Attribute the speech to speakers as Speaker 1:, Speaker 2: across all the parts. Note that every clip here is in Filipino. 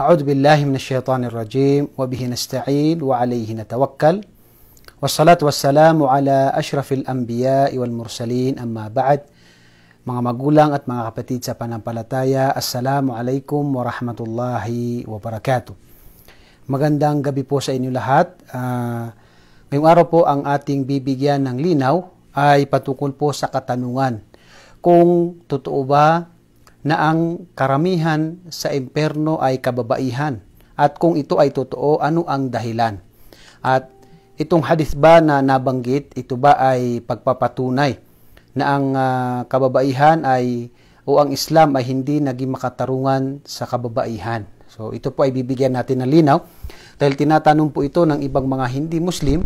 Speaker 1: أعوذ بالله من الشيطان الرجيم وبه نستعين وعليه نتوكل والصلاة والسلام على أشرف الأنبياء والمرسلين أما بعد Mga magulang at mga kapatid sa panampalataya, Assalamu alaikum wa barakatuh. Magandang gabi po sa inyo lahat. Uh, ngayong araw po ang ating bibigyan ng linaw ay patukol po sa katanungan kung totoo ba na ang karamihan sa imperno ay kababaihan? At kung ito ay totoo, ano ang dahilan? At itong hadith ba na nabanggit, ito ba ay pagpapatunay na ang uh, kababaihan ay o ang Islam ay hindi naging makatarungan sa kababaihan? So ito po ay bibigyan natin ng linaw dahil tinatanong po ito ng ibang mga hindi Muslim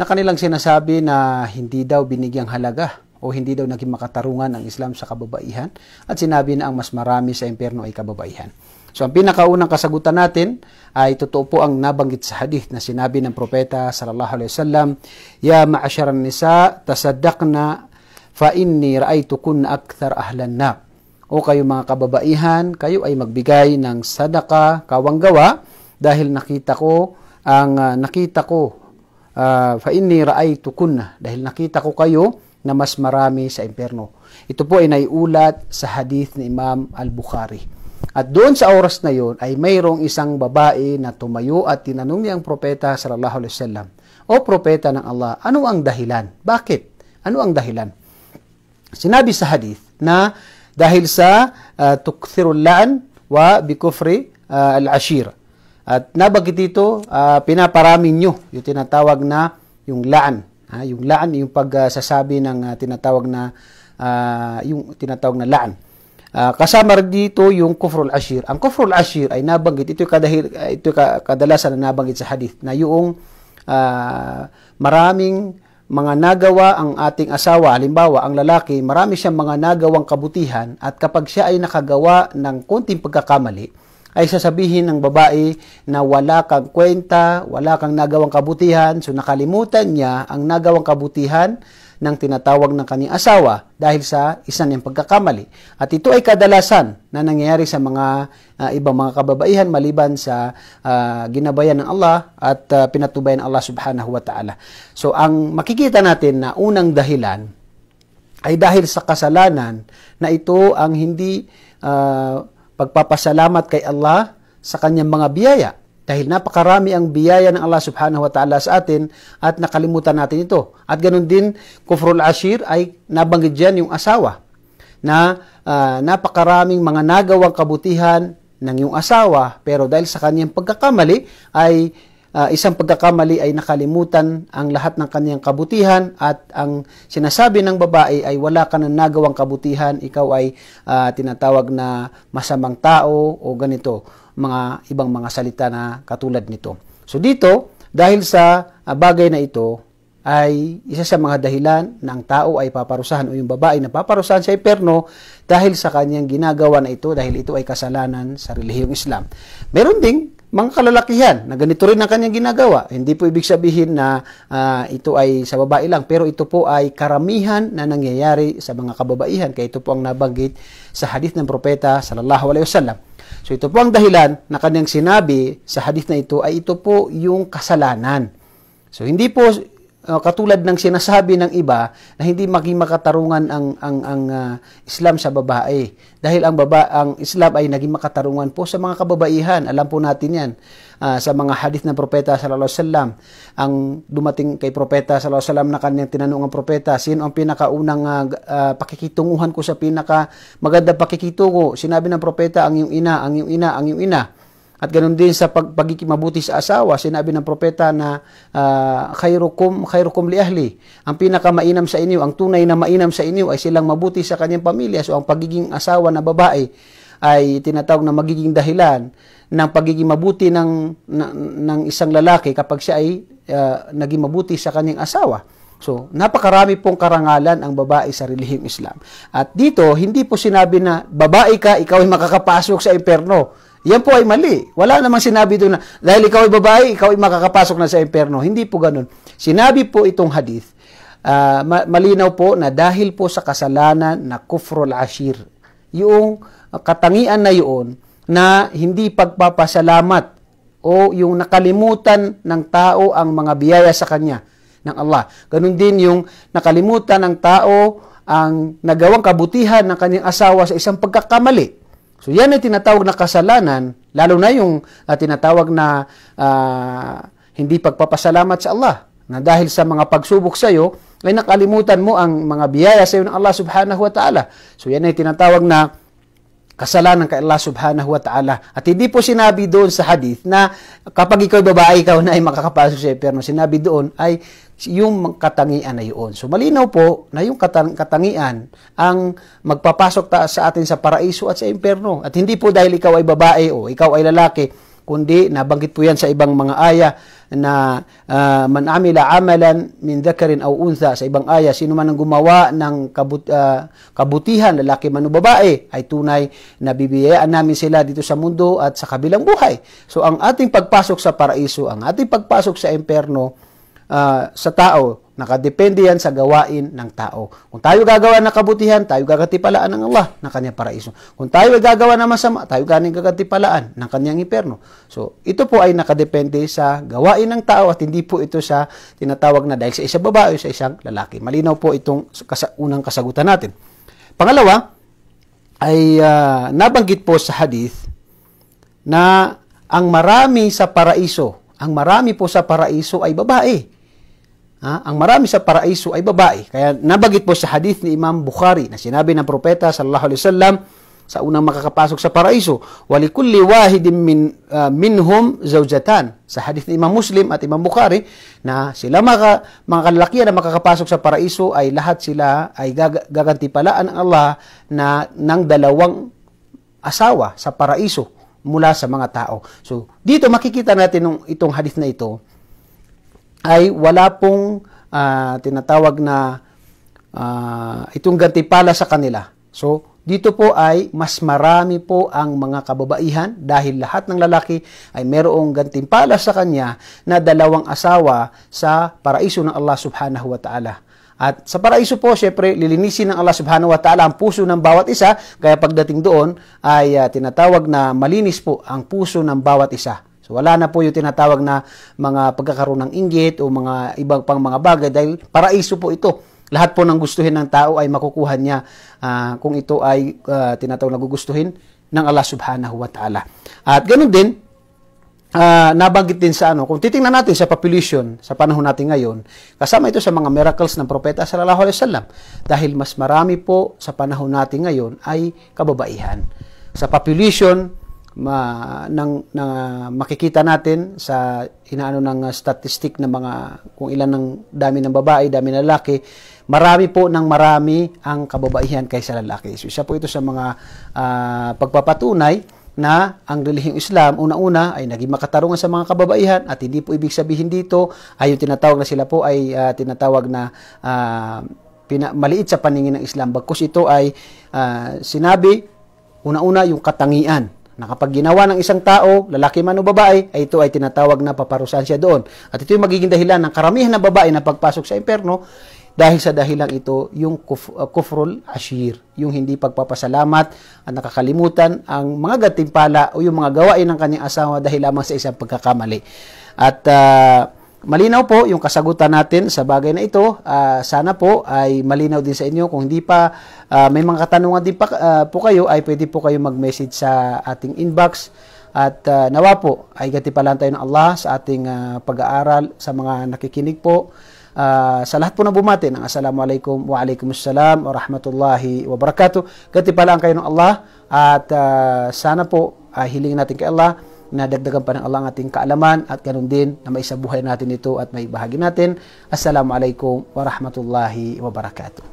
Speaker 1: na kanilang sinasabi na hindi daw binigyang halaga o hindi daw naging makatarungan ang Islam sa kababaihan at sinabi na ang mas marami sa impyerno ay kababaihan. So ang pinakaunang kasagutan natin ay totoo po ang nabanggit sa hadith na sinabi ng propeta sallallahu alaihi wasallam, "Ya ma'asyaran nisa, tasaddaqna fa inni ra'aytukunna akthar ahlan nar." O kayo mga kababaihan, kayo ay magbigay ng sadaka kawanggawa dahil nakita ko ang uh, nakita ko uh, fa inni ra'aytukunna dahil nakita ko kayo na mas marami sa impyerno. Ito po ay naiulat sa hadith ni Imam Al-Bukhari. At doon sa oras na yon ay mayroong isang babae na tumayo at tinanong niya ang propeta sallallahu alaihi wasallam, "O propeta ng Allah, ano ang dahilan? Bakit? Ano ang dahilan?" Sinabi sa hadith na dahil sa uh, ah, tukthirul laan wa bikufri uh, al-ashir. At nabagit dito, uh, pinaparami nyo yung tinatawag na yung laan Ah, yung laan, yung pagsasabi ng uh, tinatawag na uh, yung tinatawag na laan. Uh, kasama rin dito yung kufrul ashir. Ang kufrul ashir ay nabanggit, ito kadahil, ito kadalasan na nabanggit sa hadith, na yung uh, maraming mga nagawa ang ating asawa, halimbawa ang lalaki, marami siyang mga nagawang kabutihan at kapag siya ay nakagawa ng konting pagkakamali, ay sasabihin ng babae na wala kang kwenta, wala kang nagawang kabutihan, so nakalimutan niya ang nagawang kabutihan ng tinatawag ng kanyang asawa dahil sa isa niyang pagkakamali. At ito ay kadalasan na nangyayari sa mga uh, ibang mga kababaihan maliban sa uh, ginabayan ng Allah at uh, pinatubayan ng Allah subhanahu wa ta'ala. So ang makikita natin na unang dahilan ay dahil sa kasalanan na ito ang hindi uh, pagpapasalamat kay Allah sa kanyang mga biyaya dahil napakarami ang biyaya ng Allah subhanahu wa ta'ala sa atin at nakalimutan natin ito. At ganun din, kufrul ashir ay nabanggit dyan yung asawa na uh, napakaraming mga nagawang kabutihan ng iyong asawa pero dahil sa kanyang pagkakamali ay uh, isang pagkakamali ay nakalimutan ang lahat ng kaniyang kabutihan at ang sinasabi ng babae ay wala ka na nagawang kabutihan, ikaw ay uh, tinatawag na masamang tao o ganito, mga ibang mga salita na katulad nito. So dito, dahil sa uh, bagay na ito, ay isa sa mga dahilan na ang tao ay paparusahan o yung babae na paparusahan sa Eperno dahil sa kanyang ginagawa na ito dahil ito ay kasalanan sa relihiyong Islam. Meron ding mga kalalakihan na ganito rin ang kanyang ginagawa. Hindi po ibig sabihin na uh, ito ay sa babae lang, pero ito po ay karamihan na nangyayari sa mga kababaihan. Kaya ito po ang nabanggit sa hadith ng propeta sallallahu alaihi wasallam. So ito po ang dahilan na kanyang sinabi sa hadith na ito ay ito po yung kasalanan. So hindi po uh, katulad ng sinasabi ng iba na hindi maging makatarungan ang ang ang uh, Islam sa babae dahil ang baba ang Islam ay naging makatarungan po sa mga kababaihan alam po natin 'yan uh, sa mga hadith ng propeta sallallahu alaihi wasallam ang dumating kay propeta sallallahu alaihi wasallam na kanyang tinanong ang propeta sino ang pinakaunang uh, uh, pakikitunguhan ko sa pinaka maganda pakikitungo sinabi ng propeta ang iyong ina ang iyong ina ang iyong ina at ganoon din sa pag pagiging mabuti sa asawa, sinabi ng propeta na uh, khairukum khairukum li ahli. Ang pinakamainam sa inyo, ang tunay na mainam sa inyo ay silang mabuti sa kanyang pamilya. So ang pagiging asawa na babae ay tinatawag na magiging dahilan ng pagiging mabuti ng ng, ng isang lalaki kapag siya ay uh, naging mabuti sa kanyang asawa. So, napakarami pong karangalan ang babae sa relihiyong Islam. At dito, hindi po sinabi na babae ka, ikaw ay makakapasok sa impyerno. Yan po ay mali. Wala namang sinabi doon na, dahil ikaw ay babae, ikaw ay makakapasok na sa impyerno. Hindi po ganun. Sinabi po itong hadith, uh, malinaw po na dahil po sa kasalanan na kufrul ashir, yung katangian na yun na hindi pagpapasalamat o yung nakalimutan ng tao ang mga biyaya sa kanya ng Allah. Ganun din yung nakalimutan ng tao ang nagawang kabutihan ng kanyang asawa sa isang pagkakamali. So yan ay tinatawag na kasalanan, lalo na yung uh, tinatawag na uh, hindi pagpapasalamat sa Allah. Na dahil sa mga pagsubok sa iyo, ay nakalimutan mo ang mga biyaya sa iyo ng Allah subhanahu wa ta'ala. So yan ay tinatawag na kasalanan kay Allah subhanahu wa ta'ala. At hindi po sinabi doon sa hadith na kapag ikaw babae, ikaw na ay makakapasok sa eperno. Sinabi doon ay yung katangian na yun. So malinaw po na yung katangian ang magpapasok ta- sa atin sa paraiso at sa impyerno. At hindi po dahil ikaw ay babae o ikaw ay lalaki, kundi nabanggit po yan sa ibang mga aya na uh, man amila amalan min dhakarin aw unsa sa ibang aya sino man ang gumawa ng kabut, uh, kabutihan lalaki man o babae ay tunay na bibiyayaan namin sila dito sa mundo at sa kabilang buhay so ang ating pagpasok sa paraiso ang ating pagpasok sa impyerno uh, sa tao Nakadepende yan sa gawain ng tao. Kung tayo gagawa ng kabutihan, tayo gagatipalaan ng Allah ng kanyang paraiso. Kung tayo gagawa ng masama, tayo ganing gagatipalaan ng kanyang iperno. So, ito po ay nakadepende sa gawain ng tao at hindi po ito sa tinatawag na dahil sa isang babae o sa isang lalaki. Malinaw po itong unang kasagutan natin. Pangalawa, ay uh, nabanggit po sa hadith na ang marami sa paraiso, ang marami po sa paraiso ay babae. Ha? Ang marami sa paraiso ay babae. Kaya nabagit po sa hadith ni Imam Bukhari na sinabi ng propeta sallallahu alaihi wasallam sa unang makakapasok sa paraiso, walikulli wahidin min, uh, minhum zawjatan. Sa hadith ni Imam Muslim at Imam Bukhari na sila mga, mga kalalakihan na makakapasok sa paraiso ay lahat sila ay gag- gagantipalaan ng Allah na ng dalawang asawa sa paraiso mula sa mga tao. So, dito makikita natin nung itong hadith na ito ay wala pong uh, tinatawag na uh, itong gantipala sa kanila. So, dito po ay mas marami po ang mga kababaihan dahil lahat ng lalaki ay merong gantimpala sa kanya na dalawang asawa sa paraiso ng Allah subhanahu wa ta'ala. At sa paraiso po, syempre, lilinisin ng Allah subhanahu wa ta'ala ang puso ng bawat isa. Kaya pagdating doon ay uh, tinatawag na malinis po ang puso ng bawat isa. So wala na po yung tinatawag na mga pagkakaroon ng inggit o mga ibang pang mga bagay dahil paraiso po ito. Lahat po ng gustuhin ng tao ay makukuha niya uh, kung ito ay uh, tinatawag na gugustuhin ng Allah subhanahu wa ta'ala. At ganun din, uh, nabanggit din sa ano, kung titingnan natin sa population sa panahon natin ngayon, kasama ito sa mga miracles ng propeta sallallahu alaihi wasallam dahil mas marami po sa panahon natin ngayon ay kababaihan. Sa population, ma, ng, ng, makikita natin sa inaano ng uh, statistic ng mga kung ilan ng dami ng babae, dami ng lalaki, marami po ng marami ang kababaihan kaysa lalaki. So isa po ito sa mga uh, pagpapatunay na ang relihiyong Islam una-una ay naging makatarungan sa mga kababaihan at hindi po ibig sabihin dito ay yung tinatawag na sila po ay uh, tinatawag na uh, pina, maliit sa paningin ng Islam bagkus ito ay uh, sinabi una-una yung katangian na kapag ginawa ng isang tao, lalaki man o babae, ay ito ay tinatawag na paparusahan siya doon. At ito yung magiging dahilan ng karamihan ng babae na pagpasok sa imperno dahil sa dahilan ito yung kuf, uh, kufrul ashir, yung hindi pagpapasalamat at nakakalimutan ang mga gatimpala o yung mga gawain ng kanyang asawa dahil lamang sa isang pagkakamali. At uh, malinaw po yung kasagutan natin sa bagay na ito. Uh, sana po ay malinaw din sa inyo. Kung hindi pa uh, may mga katanungan din pa, uh, po kayo, ay pwede po kayo mag-message sa ating inbox. At uh, nawa po ay gatipalan tayo ng Allah sa ating uh, pag-aaral, sa mga nakikinig po. Uh, sa lahat po na bumati ang Assalamualaikum wa alaikumussalam wa rahmatullahi wa barakatuh. Gatipalan kayo ng Allah at uh, sana po uh, hiling natin kay Allah na dagdagan pa ng Allah ang ating kaalaman at ganun din na maisabuhay natin ito at may bahagi natin. Assalamualaikum warahmatullahi wabarakatuh.